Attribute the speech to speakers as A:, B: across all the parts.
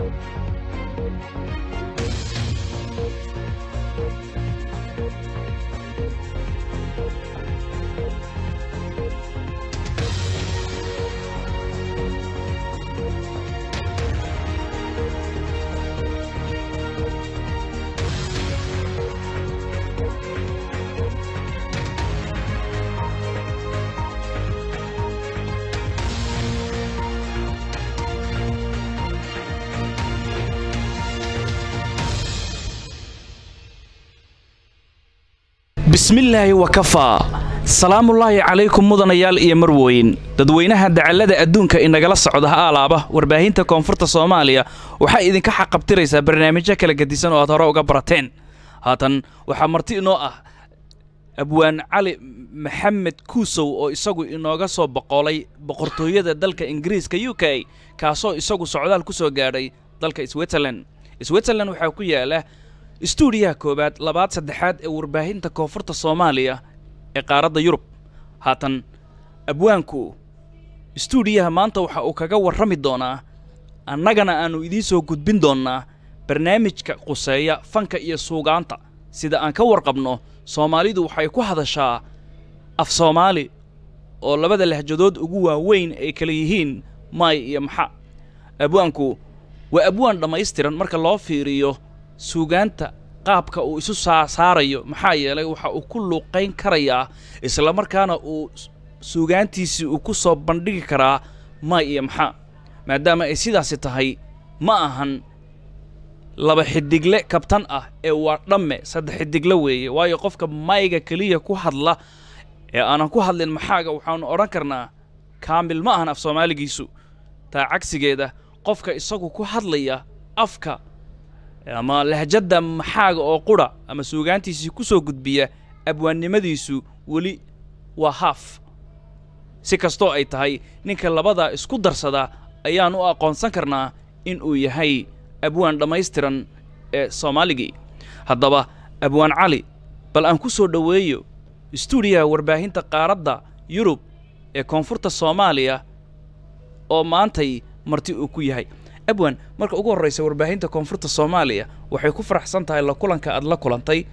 A: We'll bismillaahi wakafaa salaamullaahi calaykum mudanayaal iyo marweyn dadweynaha dacallada adduunka inagala socda ha alaaba warbaahinta koonfurta soomaaliya waxay idinka xaqabtiraysaa barnaamijyo kala gadisan oo aad hore uga barateen haatan waxaa marti inoo ah abwaan cali maxamed kuusow oo isagu inooga soo boqolay boqortooyada dalka ingiriiska u k kaasoo isagu socdaal ku soo gaadhay dalka switzerland switzerlan waxaa ku yaala stuudiyaha koowaad labaad saddexaad ee warbaahinta koonfurta soomaaliya ee qaaradda yurub haatan abwaanku stuudiyaha maanta waxa uu kaga warrami doonaa annagana aannu idiin soo gudbin doonnaa barnaamijka quseeya fanka iyo suugaanta sida aan ka warqabno soomaalidu waxay ku hadashaa af soomaali oo labada lahjadood ugu waaweyn ay kala yihiin maay iyo maxa abwaanku waa abwaan dhammaystiran marka loo fiiriyo suugaanta qaabka uu isu sasaarayo maxaa yeelay waxa uu ku luuqayn karayaa islamarkaana uu suugaantiisii uu ku soo bandhigi karaa ma iyo maxaa maadaama ay sidaasi tahay ma ahan laba xidigle kabtan ah ee waa dhamme saddex xidigle weeye waayo qofka mayga keliya ku hadla ee aanan ku hadlin maxaaga waxaanu odhan karnaa kaamil ma ahan af soomaaligiisu taa cagsigeeda qofka isagu ku hadlaya afka ama lahjadda maxaaga oo qura ama suugaantiisii ku soo gudbiya abwaannimadiisu weli waa haaf si kastoo ay tahay ninka labada isku darsada ayaan u aqoonsan karnaa in uu yahay abwaan dhammaystiran ee soomaaligii haddaba abwaan cali bal aan ku soo dhoweeyo istuudiyaha warbaahinta qaaradda yurub ee koonfurta soomaaliya oo maantay marti uu ku yahay abwan marka ugu horreysa warbaahinta koonfurta soomaaliya waxay ku faraxsan tahay la kulanka aad la kulantay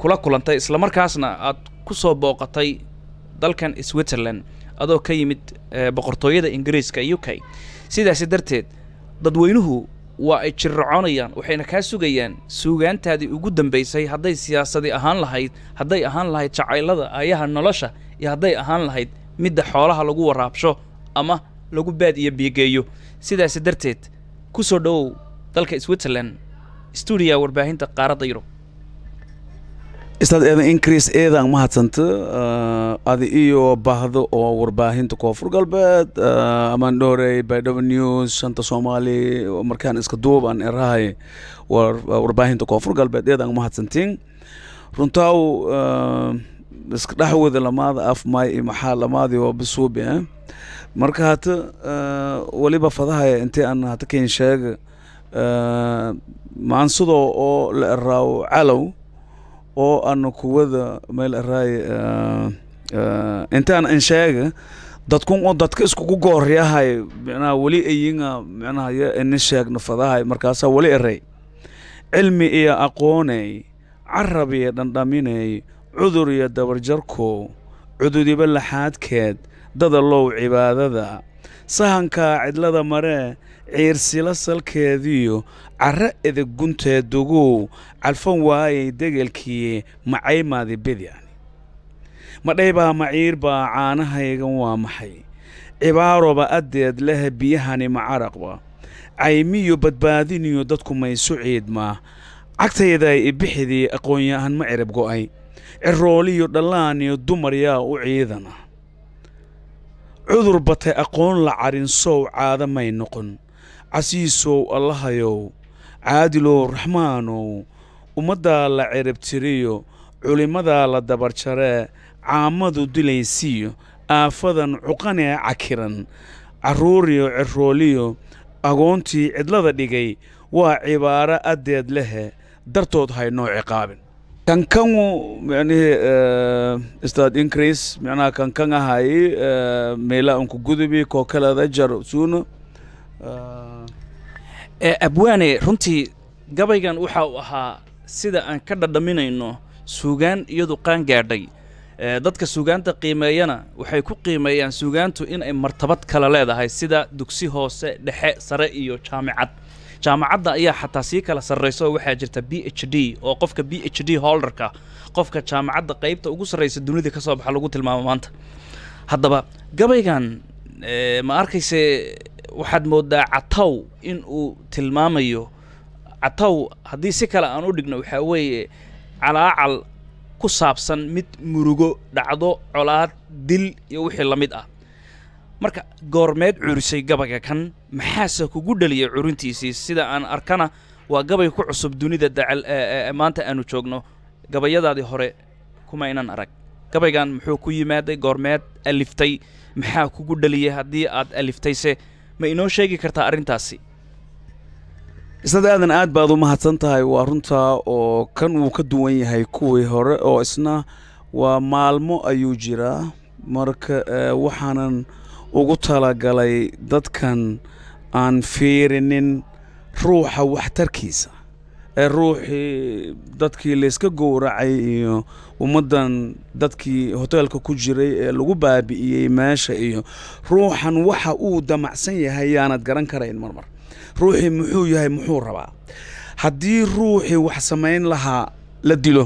A: kula kulantay islamarkaasna aad ku soo booqatay dalkan switzerland adoo ka yimid boqortooyada ingiriiska u k sidaasi darteed dadweynuhu waa ay jirracoonayaan waxayna kaa sugayaan suugaantaadii ugu dambaysay hadday siyaasadi ahaan lahayd hadday ahaan lahayd jacaylada ayaha nolosha iyo hadday ahaan lahayd midda xoolaha lagu waraabsho ama lagu baad biyogeeyo sidaasi darteed ku soo dhowow dalka switzerland stuudiya warbaahinta qaaradda yurub
B: staad eedan ingiriis eedan mahadsanta ah, adi iyo bahdo oo warbaahinta koonfur galbeed ah, amaan dhorey bydhaba news shanta soomaali markaan iska duub aan erahay warbaahinta koonfur galbeed eedan mahadsantiin runtaaw ah, iska dhexwada lamaada afmay iyo maxaa lamaadi oo bisuubi eh? marka hata weliba fadahaya intii aan hata ken sheega maansado oo la eraawo calow oo ana kuwada meel eraay intaan ansheega dadkun oo dadka iskugu gooryahay micnaha weli ayinga micnaha yo ini sheegno fadahay markaasaa weli erey cilmi iyo aqooney carab iyo dhandhaminey cudur iyo dabarjarkow cududiba laxaadkeed dadalow cibaadada sahankaa cidlada mare ciirsila salkeediyo carra edeg guntee duguw calfan waayey degelkiye macaymaadi bidyan madhaybaa baa caanahaygan waa maxay cibaaroba addeed leh biyahani macaraqba caymiyo badbaadiniyo dadku maysu ciidmaa cagtaydaa ibixidii aqoonyahan ma cirib go'ay cirooliyo dhallaaniyo dumaryaa u ciidana cudur batay aqoon la carin sow caada may noqon casiisow allahayow caadilow raxmaanow ummaddaa la ciribtiriyo culimmadaa la dabarjaree caamadu dilaysiiyo aafadan cuqanee cakiran carruuriyo cerrooliyo agoontii cidlada dhigay waa cibaaro addeed lehe dartood haynoo ciqaabin kankangu manihi eh, stad increase micnaha kankan ahay eh, meela anku gudubi koo kalada jar suuna eh, abwaane runtii gabaygan waxa uu ahaa sida aan ka dhadhaminayno
A: suugaan iyadu qaan gaadhay dadka suugaanta qiimeeyana waxay ku qiimeeyaan suugaantu inay martabad kale leedahay sida dugsi hoose dhexe sare iyo jaamicad jaamacadda ayaa xataa sii kala sarraysa oo waxaa jirta b h d oo qofka b h d holderka qofka jaamacadda qaybta ugu sarraysa dunida ka soo baxa lagu tilmaamo maanta haddaba gabaygan ma arkayse waxaad moodaa cataw in uu tilmaamayo cataw haddii si kale aan u dhigno waxaa weeye calaacal ku saabsan mid murugo dhacdo colaad dil iyo wixii la mid ah marka goormeed curisay gabayga kan maxaase kugu dhaliyay curintiisii sida aan arkana waa gabay ku cusub dunida dacal maanta aanu joogno gabayadaadii hore kuma inan arag gabaygan muxuu ku yimaaday goormeed aliftay maxaa kugu dhaliyay haddii aad aliftayse ma inoo sheegi kartaa arrintaasi
B: isnad aadan aad baad u mahadsan tahay waa runtaa oo kan uu ka duwan yahay kuwii hore oo isna waa maalmo ayuu jiraa marka waxaanan ugu talagalay dadkan aan fiirinin ruuxa waxtarkiisa ee ruuxii dadkii layska gowracay iyo ummaddan dadkii hoteelka ku jiray ee lagu baabi'iyey meesha iyo ruuxan waxa uu damacsan yahay yaanad garan karayn marmar ruuxii muxuu yahay muxuu rabaa haddii ruuxii wax samayn lahaa la dilo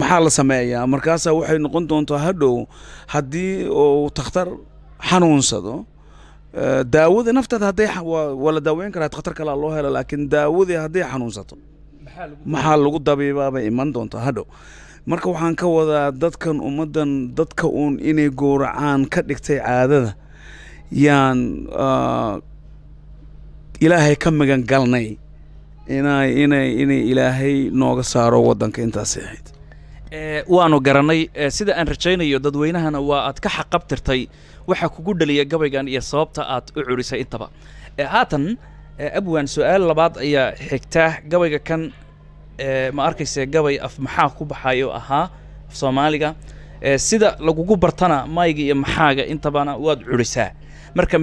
B: maxaa la sameeyaa markaasa waxay noqon doontaa hadhow haddii uu takhtar xanuunsado eh, daawadii nafteeda hadday waa la daaweyn karaa khatar kalea loo hela laakiin daawadii hadday xanuunsato maxaa lagu dabiibaabay iman doontaa hadhow marka waxaan ka wadaa dadkan ummaddan dadka uun inay gowracaan ka dhigtay caadada yaan ah, ilaahay ka magan galnay inay inay inay ilaahay nooga saaro waddanka intaasi ahayd
A: Eh, waanu garanay eh, sida aan rajaynayo dadweynahana waa aad ka xaqabtirtay waxa kugu dhaliya gabaygan iyo sababta aad u curisay intaba eh, haatan abwan su-aal labaad ayaa xigtaa gabayga kan ma arkayse gabay af maxaa ku baxayo ahaa af soomaaliga sida lagugu bartana mayga iyo maxaaga intabana waad curisaa marka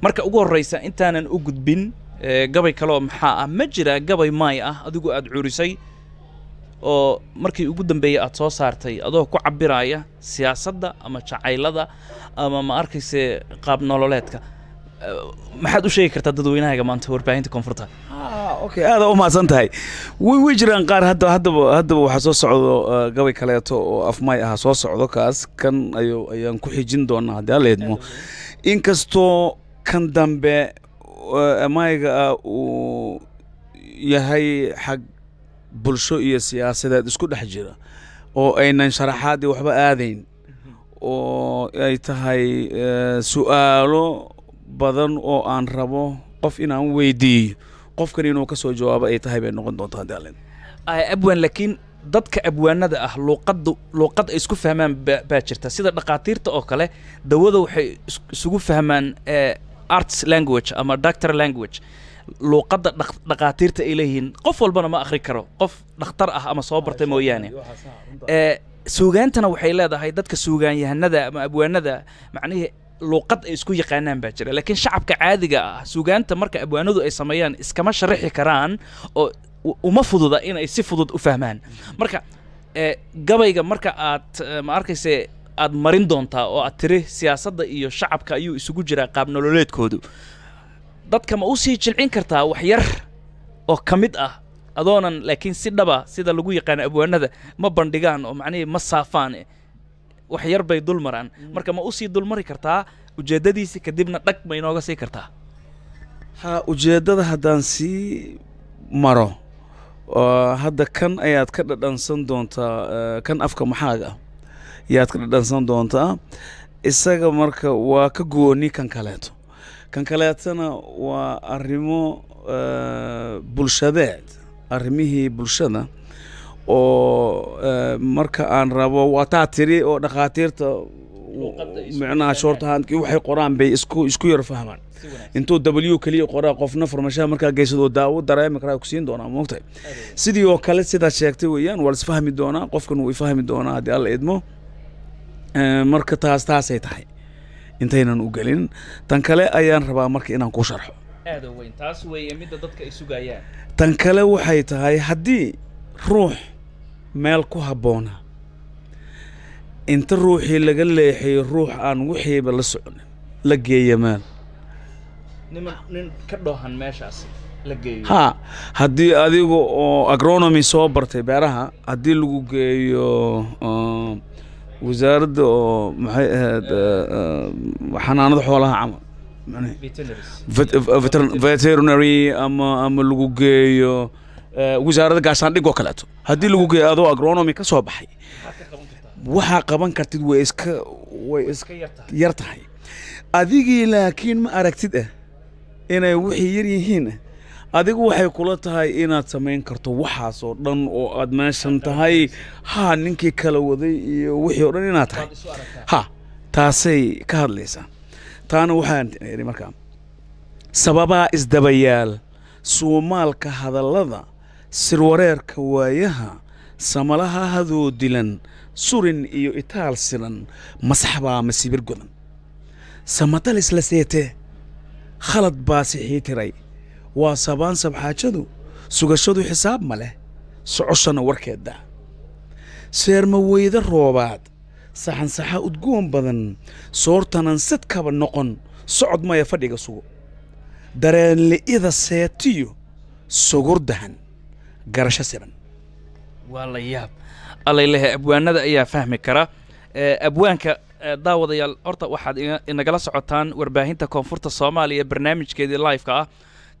A: marka ugu horraysa intaanan u gudbin gabay kaleoo maxaa ah ma jiraa gabay maay ah adigu aad curisay oo markii ugu dambeeyey aad soo saartay adoo ku cabiraya siyaasadda ama jacaylada ama ma arkayse qaab nololeedka maxaad u sheegi kartaa dadweynahaaga maanta warbaahinta koonfurta
B: ah, okay aada u mahadsan tahay way way jiraan qaar hadda haddaba haddaba waxaa soo socdo gabay kaleeto oo afmay ah soo socdo kaas kan ayu ayaan ku xijin doonaa haddii alla idmo inkastoo kan dambe mayga uu yahay xag bulsho iyo siyaasadeed isku dhex jira oo aynan sharaxaadii waxba aadayn oo ay tahay eh, su-aalo badan oo aan rabo qof inaan weydiiyo qofkan inuu ka soo jawaabo ay tahay bay noqon doontaa dalen abwaan laakiin
A: dadka abwaanada ah luuqaddu luuqad ay isku fahmaan baa jirta sida dhakhaatiirta oo kale dawada waxay isugu fahmaan eh, arts language ama doctor language luuqadda dhaqaatiirta ay leeyihiin qof walbana ma akhri karo qof dhakhtar ah ama soo bartay mooyaane eh, suugaantana waxay leedahay dadka suugaanyahanada ama abwaanada macnihii luuqad ay isku yaqaanaan baa jira laakiin shacabka caadiga ah suugaanta marka abwaanadu ay sameeyaan iskama sharaxi karaan oo uma fududa inay si fudud u fahmaan marka eh, gabayga marka aad eh, ma arkayse aad marin doontaa oo aad tiri siyaasadda iyo shacabka ayuu isugu jiraa qaab nololeedkoodu dadka ma usii jilcin kartaa wax yar oo ka mid ah adoonan laakiin si dhaba sida lagu yaqaana abwaanada ma bandhigaan oo macnihii ma saafaan eh, wax yar bay dulmaraan mm. marka ma usii dulmari kartaa ujeeddadiisi kadibna dhag ma inooga sii kartaa
B: ha ujeeddada haddaan sii maro hadda kan ayaad ka dhadhansan doontaa eh, kan afka maxaaga ah ayaad ka dhadhansan doontaa isaga marka waa ka gooni kan kaleeto kan kaleetana waa arrimo e, bulshadeed arrimihii bulshada oo e, marka aan rabo waataa tiri oo dhakhaatiirta micnaha shoortahaanki waxay qoraan bay isku isku yar fahmaan intuu w keliya qoraa qofna farmashaha markaa geysad oo daawo dareemi karaa ku siin doonaa moogtahay sidii oo kale sidaad sheegtay weeyaan waa lisfahmi doonaa qofkan wuu ifahmi doonaa haddii alla idmo e, marka taas taasay tahay intaynan u gelin tan kale ayaan rabaa marka inaan ku sharxo tan kale waxay tahay haddii ruux meel ku habboona inta ruuxii laga leexayo ruux aan wixiiba la soconin la geeya meel ha haddii adiga oo agronomy soo bartay beeraha haddii lagu geeyo um, wasaaradda oo maxay ahayd xanaanada xoolaha camal eh, veterinary ama ama lagu geeyo wasaaradda gaashaandhig oo kaleeto haddii lagu geeyo adoo agronomy ka soo baxay waxaa qaban kartid way iska way yar tahay adigii laakiin ma aragtid ah inay wixii yar yihiin adigu waxay kula tahay inaad samayn karto waxaas oo dhan oo aad meeshan tahay ha ninkii kala waday iyo wixii o dhan inaad tahay ha taasay ka hadlaysaa taana waxaan idhi markaa sababaa isdabayaal suumaalka hadallada sirwareerka waayaha samalaha hadoo dilan surin iyo itaal siran masaxbaa masibir godan samadalisla seete khalad baa tiray waa sabaan sabxaajadu sugashadu xisaab ma leh socoshana warkeedda seerma weyda roobaad saxansaxa udgoon badan soortanan sad kaba noqon socod maya fadhiga sugo dareenli'ida seetiyo sogor dahan garasho siban
A: waa la yaab allaylehe abwaanada ayaa fahmi kara abwaanka daawadayaal horta waxaad inagala socotaan warbaahinta koonfurta soomaaliya barnaamijkeedii laifeka ah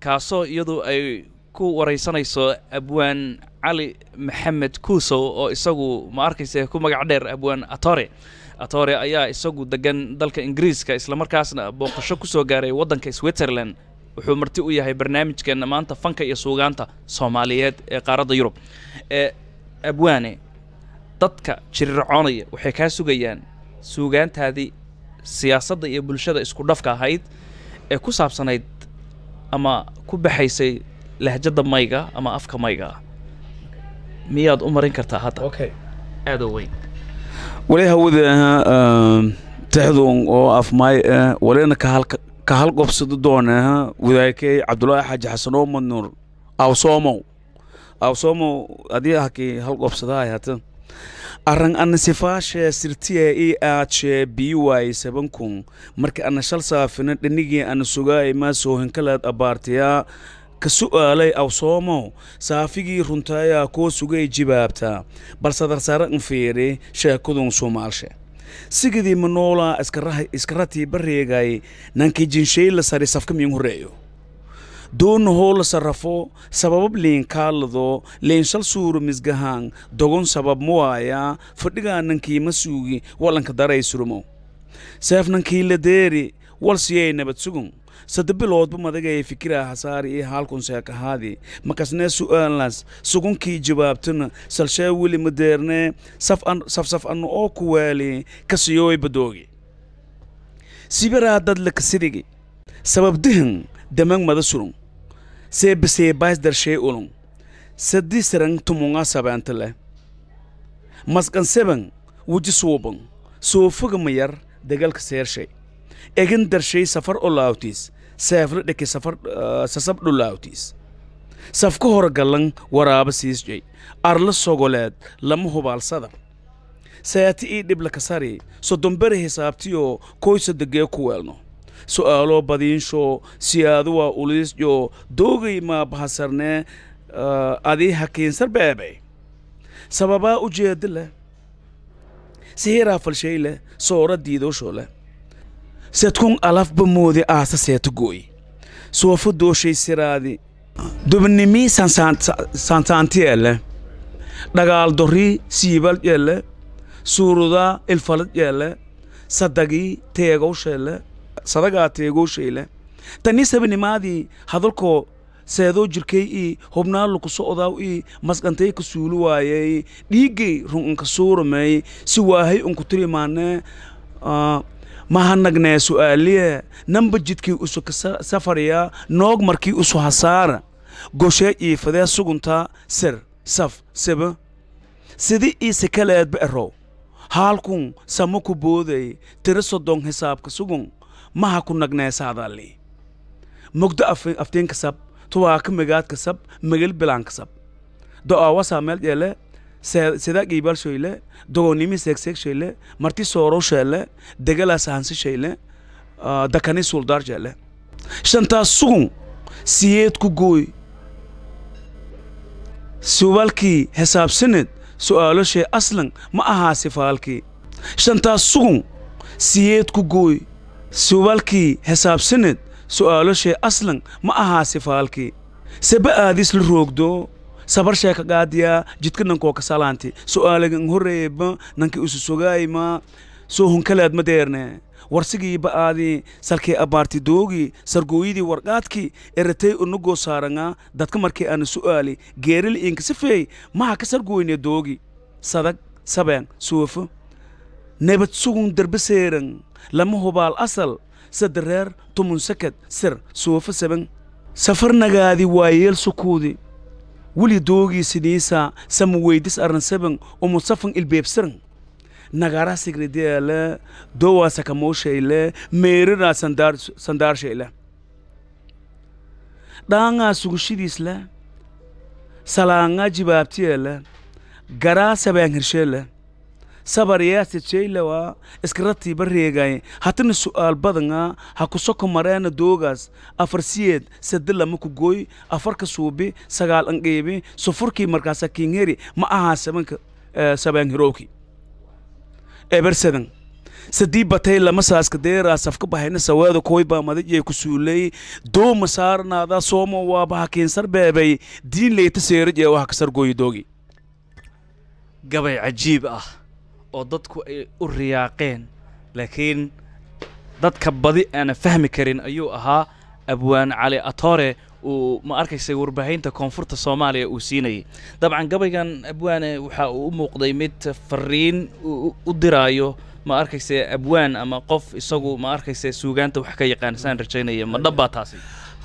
A: kaasoo iyadu ay ku waraysanayso abwaan cali maxamed kuusow oo isagu ma arkayse ku magac dheer abwaan atore atore ayaa isagu degan dalka ingiriiska islamarkaasna booqasho kusoo gaaray waddanka switzerland wuxuu marti u yahay barnaamijkeena maanta fanka iyo suugaanta soomaaliyeed ee qaaradda yurub ee abwaane dadka jirircoonaya waxay kaa sugayaan suugaantaadii siyaasadda iyo bulshada isku dhafka ahayd ee ku saabsanayd ama ku baxaysay lahjada mayga ama afka mayga miyaad u marin kartaa hadda
B: wali hawadeeha ehm, texdun oo afmaay ah eh, walina ka halqobsada dooneeha wadaakey cabdulaahi xaaji xasanoo madnuur awsoomow awsoomow adii hakii halqobsadahay hata arran anasifaashe sirtiya i e aace biwai sabankun marki ana shal saafina dhanigii ana sugaay e maa soohinkalaad abbaartayaa ka su'aalay awsoomow saafigii runtaayaa koo sugay e jibaabta balse n infiiri sheekudun soomaalshe sigadii manoolaa iskaratii bareegay nankii jinshayla sari safka miyun horeeyo doonahoo la sarrafo sababab leenkaalado leensal suuro misgahaan dogon sabab muwaayaa fadhigaanankii ma suugi walanka daray daraysurumo seefnankii la deeri wal siyay nabad sugun sadde biloodba madagaya fikira hasaari iyo haalkun seekahaadi makasnee su'aalaas sugunkii jawaabtana salshaa weli ma deernee safsaf anna oo ku waali kasiyooy badoogi sibiraa dadlaka sidigi sababdihan damag mada surun sebeseya baisdarshay ulung sadisrang tumunga sabantale maskan sebang wuji suubang suufuga mayar dagalka seershay egin darshay safar olaawtiis seefla dheke safar ah, sasab dhulautis safka hor gallang waraaba siisjay arla sogoleed lama hubaalsada seeta ii dhiblakasari sodombere hisaabtiyoo koysa degee ku weelno su'aalo badiinsho siyaaduwa uliisyo doogay maa bahasarne adii hakiinsar beebay sababaa u jeedi leh sihiraa falshay soora diidoosho setkun alaf alafba moodi aasa gooy soofu dooshay siraadi dubnimii sansaantiyeeleh dhagaaldorii siibal yeeleh suurudaa ilfalad yeeleh sadagii teegowsheeleh sadagaa teegoo shayla tanii sabnimaadii hadalkoo seedoo jirkay i hubnaa laku socdaaw i masqantay ka suulu waayey dhiiggay run unka suuramay si waahay unku tiri maanee mahanagnaa su'aaliya namba jidkii usu kasafariya noog markii usu hasaara goshee iifadee suguntaa ser saf seba sidi iise kaleedba erow haalkun sama ku booday tira soddon hisaabka sugun maha ku nagneesaadalli mogdo aftiin kasab tuwaaka magaad kasab magal bilaan kasab do'aawasaa meel dheele sedaa giibaal shoyle dogoonimi seegseeg shoyle marti soorow sheele degalaas hansi dakani suuldaar jeele shantaas sugun siyeed ku gooy suwaalkii hisaabsineed su'aaloshee aslan ma ahaa sifaalkii shantaas sugun siyeed ku gooy suwaalkii xisaabsineed su'aaloshee aslan ma ahaa sifaalkii seba aadisla roogdo sabar sheeka qaadiyaa jidka nankoo ka salaanti su'aaligan horreeyeyba nanki usu sogaayma soo hunkalaad ma deerne warsigii aadi salkee abaarti doogii sargooyidii warqaadkii eratay unugoo saaranga dadka markii aana su'aali geeril inka sifeey maha ka sargooyne doogi sadag sabeen suufo nebad sugun derbe seeran lama hubaal asal saddereer tumun sakad sir suufo saban safarnagaadi waa sukuudi weli doogiisiniisa samuweydis arna saban umusafan ilbeebsiran nagara sigridiyaale dowaa sakamooshayle meeriraa sandaarshayla dhaangaa sugushadiisle salaaŋaa jibaabtiyaale garaa sabaan sabaryaasha jaylawa iskarati bareegay hatina su'aal badanga ha ku soko mareena doogaas afar siyeed sade lama gooy afarka suubi sagaal anqiibi sufurkii markaasa kiingheri ma ahaa sabanka eh, sabaanhirowki ebersadan sadii batay lama saaska deeraa safka bahayna sawaada koybaa madajyay ku dooma saarnaada sooma waabaha keensar beebay diin leyta seerajee waha doogi gabay cajiib ah
A: oo dadku ay u
B: riyaaqeen laakiin
A: dadka badi aana fahmi karin ayuu ahaa abwaan cali atore uu ma arkaysa warbaahinta koonfurta soomaaliya uu siinayay dabcan gabaygan abwaane waxa uu u muuqday mid fariin u diraayo ma arkayse abwaan ama qof isagu ma arkayse suugaanta wax ka yaqaan saan rajaynaya ma dhab baa taasi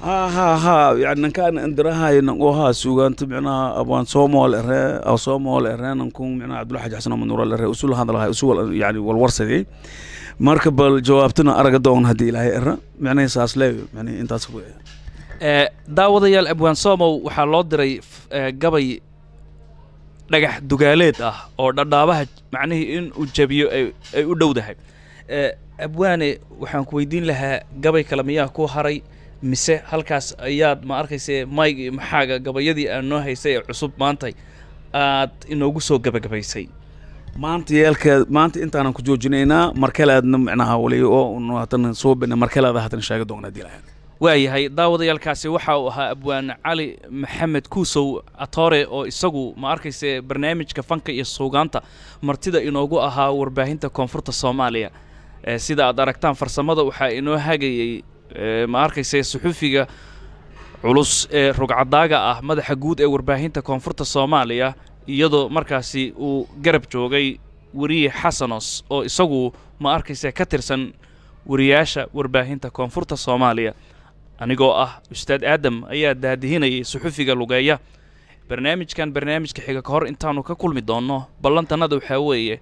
B: haha yanankaan andirahayanan ohaa sugaanto micnaha abaan soomool eree soomool ereenankun micnaha cabdullahi xasan axmed nuural eree usul hadalhay usul yani walwarsadiyey marka bal jawaabtana aragadoon haddii ilaahay era micnaha saas leeyo micnaha intaas
A: eh, daawadayaal abwaan soomow waxaa loo diray eh, gabay dhagax dugaaleed ah oo dhadhaabaha macnihii in uu jabiyo ay u dhow dahay eh, abwaane waxaan ku weydiin lahaa gabay kale miyaa ku haray mise halkaas ayaad ma arkayse mayg maxaaga gabayadii aad noo haysay ee cusub maantay aad inoogu soo gabagabaysay
B: maanta yeelkeed maanta intaanan ku joojinaynaa markale aadna micnaha wali oo hatan soo bena markale aad hatan sheegi doonaa dilahan
A: waayahay daawadayaalkaasi waxa uu ahaa abwaan cali maxamed kuusow atore oo isagu ma arkayse barnaamijka fanka iyo suugaanta martida inoogu ahaa warbaahinta koonfurta soomaaliya sida aad aragtaan farsamada waxaa inoo hagayay ma arkaysa suxufiga culus ee rugcadaaga ah madaxa guud ee warbaahinta koonfurta soomaaliya iyadoo markaasi uu garab joogay weriye xasanos oo isagu ma arkaysa ka tirsan wariyaasha warbaahinta koonfurta soomaaliya anigoo ah ustaad aadam ayaa daadihinayay suxufiga lugeeya barnaamijkan barnaamijka xiga ka hor intaanu ka kulmi doonno ballantannada waxaa weeye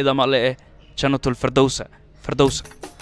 A: idama le'eh jannatul fardowsa fardowsa